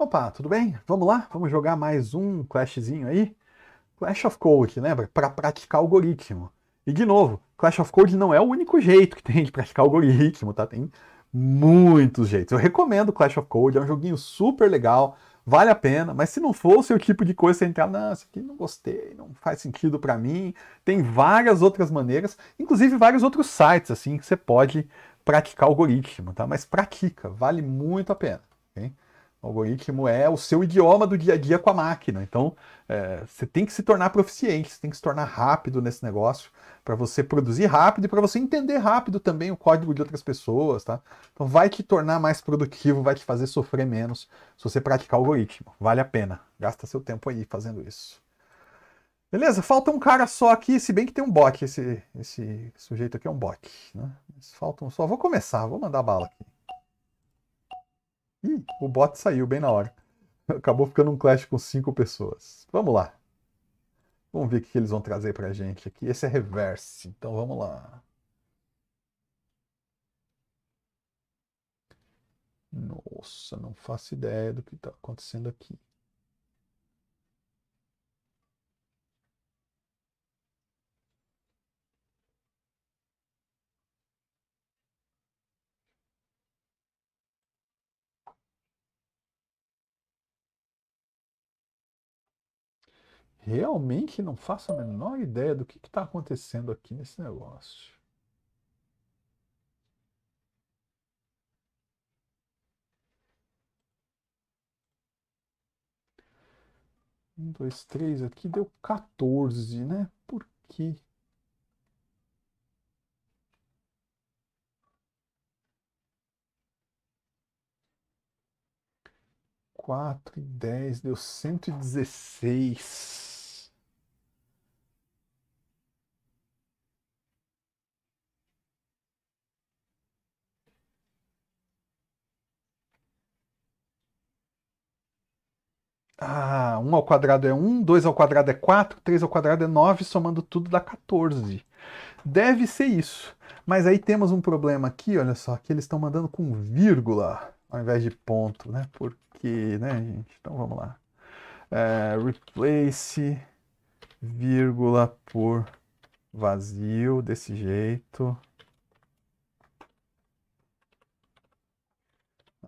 Opa, tudo bem? Vamos lá? Vamos jogar mais um Clashzinho aí? Clash of Code, lembra? Para praticar algoritmo. E de novo, Clash of Code não é o único jeito que tem de praticar algoritmo, tá? Tem muitos jeitos. Eu recomendo Clash of Code, é um joguinho super legal, vale a pena, mas se não for o seu tipo de coisa, você entrar, não, isso aqui não gostei, não faz sentido para mim. Tem várias outras maneiras, inclusive vários outros sites assim que você pode praticar algoritmo, tá? Mas pratica, vale muito a pena, OK? algoritmo é o seu idioma do dia a dia com a máquina. Então, é, você tem que se tornar proficiente, você tem que se tornar rápido nesse negócio para você produzir rápido e para você entender rápido também o código de outras pessoas, tá? Então, vai te tornar mais produtivo, vai te fazer sofrer menos se você praticar o algoritmo. Vale a pena. Gasta seu tempo aí fazendo isso. Beleza? Falta um cara só aqui, se bem que tem um bot. Esse, esse sujeito aqui é um bot, né? Faltam um só. Vou começar, vou mandar bala aqui. Ih, o bot saiu bem na hora. Acabou ficando um clash com cinco pessoas. Vamos lá. Vamos ver o que eles vão trazer pra gente aqui. Esse é reverse, então vamos lá. Nossa, não faço ideia do que tá acontecendo aqui. realmente não faço a menor ideia do que está acontecendo aqui nesse negócio. Um, dois, três aqui deu 14, né? Por quê? Quatro e dez deu cento e dezesseis. Ah, 1 ao quadrado é 1, 2 ao quadrado é 4, 3 ao quadrado é 9, somando tudo dá 14. Deve ser isso. Mas aí temos um problema aqui, olha só, que eles estão mandando com vírgula ao invés de ponto, né? Porque, né, gente? Então vamos lá. É, replace vírgula por vazio desse jeito.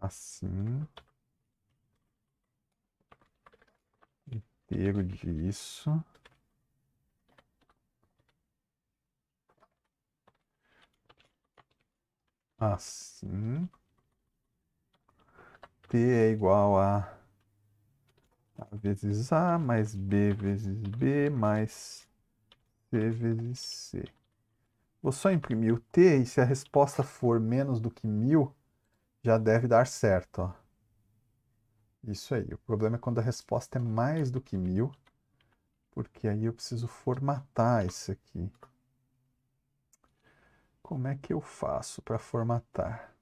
Assim. apego disso. Assim. T é igual a A vezes A mais B vezes B mais C vezes C. Vou só imprimir o T e se a resposta for menos do que mil, já deve dar certo. Ó. Isso aí. O problema é quando a resposta é mais do que mil, porque aí eu preciso formatar isso aqui. Como é que eu faço para formatar?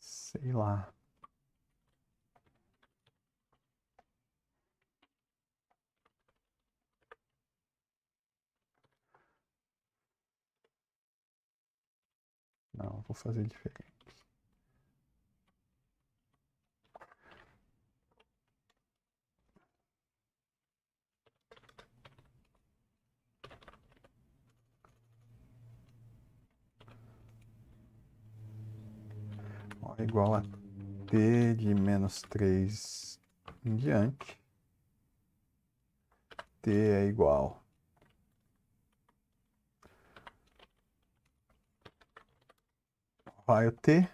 Sei lá. Não, vou fazer diferente. Ó, igual a t de menos três em diante, t é igual Vai T.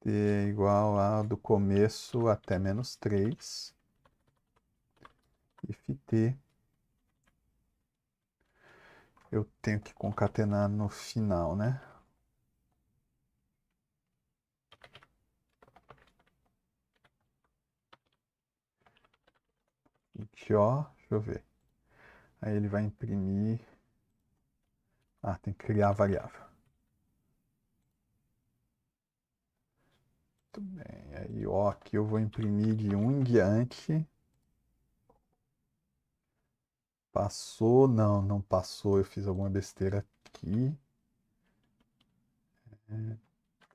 T é igual a do começo até menos 3. If T eu tenho que concatenar no final, né? Aqui, ó, deixa eu ver. Aí ele vai imprimir ah, tem que criar a variável. Muito bem, aí ó, aqui eu vou imprimir de um em diante. Passou, não, não passou, eu fiz alguma besteira aqui.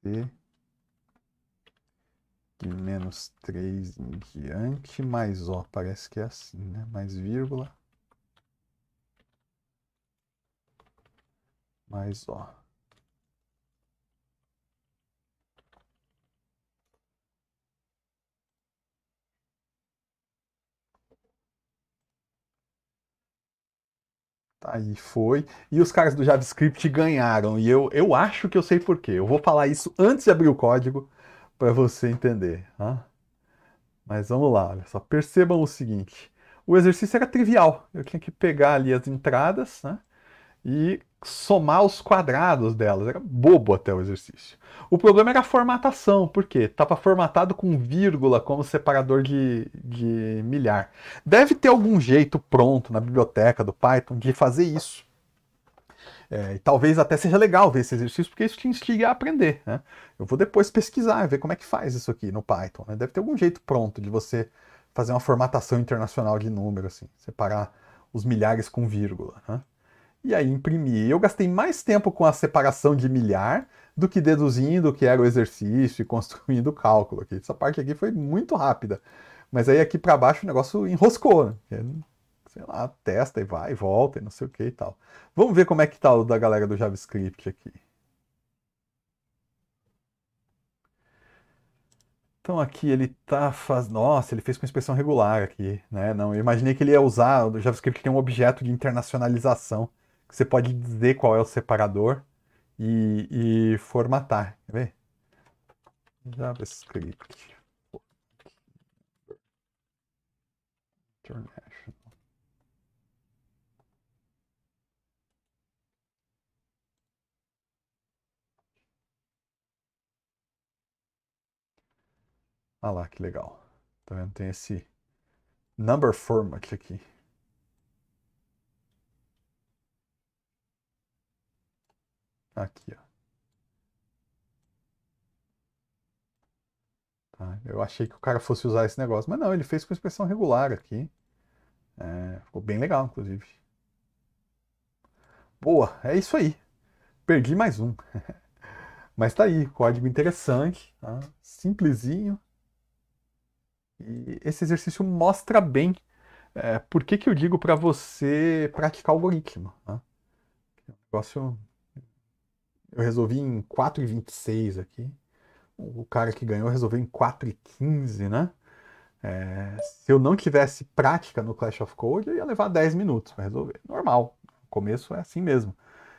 P é, de menos 3 em diante, mais ó, parece que é assim, né? Mais vírgula. Mas, ó. Tá aí foi. E os caras do JavaScript ganharam. E eu, eu acho que eu sei por quê. Eu vou falar isso antes de abrir o código para você entender. Né? Mas vamos lá, olha só. Percebam o seguinte: o exercício era trivial. Eu tinha que pegar ali as entradas né? e somar os quadrados delas. Era bobo até o exercício. O problema era a formatação, porque estava formatado com vírgula como separador de, de milhar. Deve ter algum jeito pronto na biblioteca do Python de fazer isso. É, e talvez até seja legal ver esse exercício, porque isso te instiga a aprender. Né? Eu vou depois pesquisar e ver como é que faz isso aqui no Python. Né? Deve ter algum jeito pronto de você fazer uma formatação internacional de número, assim, separar os milhares com vírgula. Né? e aí imprimi. Eu gastei mais tempo com a separação de milhar do que deduzindo o que era o exercício e construindo o cálculo. Aqui. Essa parte aqui foi muito rápida. Mas aí aqui para baixo o negócio enroscou, né? Sei lá, testa e vai, volta e não sei o que e tal. Vamos ver como é que tá o da galera do JavaScript aqui. Então aqui ele tá faz... Nossa, ele fez com expressão regular aqui, né? Não, eu imaginei que ele ia usar, o JavaScript que tem um objeto de internacionalização você pode dizer qual é o separador e, e formatar. Quer ver? JavaScript. International. Olha lá, que legal. Tá vendo? Tem esse number format aqui. Aqui, ó. Tá, eu achei que o cara fosse usar esse negócio, mas não, ele fez com expressão regular aqui. É, ficou bem legal, inclusive. Boa, é isso aí. Perdi mais um. mas tá aí, código interessante, tá? simplesinho. E esse exercício mostra bem é, por que, que eu digo para você praticar algoritmo. Né? É um negócio eu resolvi em 4,26 aqui. O cara que ganhou resolveu em 4,15, né? É, se eu não tivesse prática no Clash of Code, eu ia levar 10 minutos para resolver. Normal. começo é assim mesmo.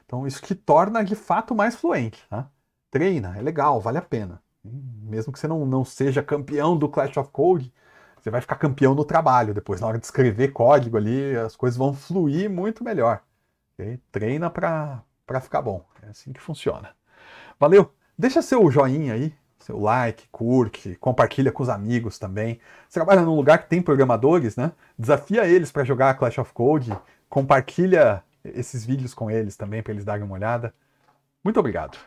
Então, isso que torna de fato mais fluente. Tá? Treina, é legal, vale a pena. Mesmo que você não, não seja campeão do Clash of Code, você vai ficar campeão no trabalho depois. Na hora de escrever código ali, as coisas vão fluir muito melhor. Okay? Treina para para ficar bom. É assim que funciona. Valeu! Deixa seu joinha aí, seu like, curte, compartilha com os amigos também. Você trabalha num lugar que tem programadores, né? Desafia eles para jogar Clash of Code, compartilha esses vídeos com eles também para eles darem uma olhada. Muito obrigado.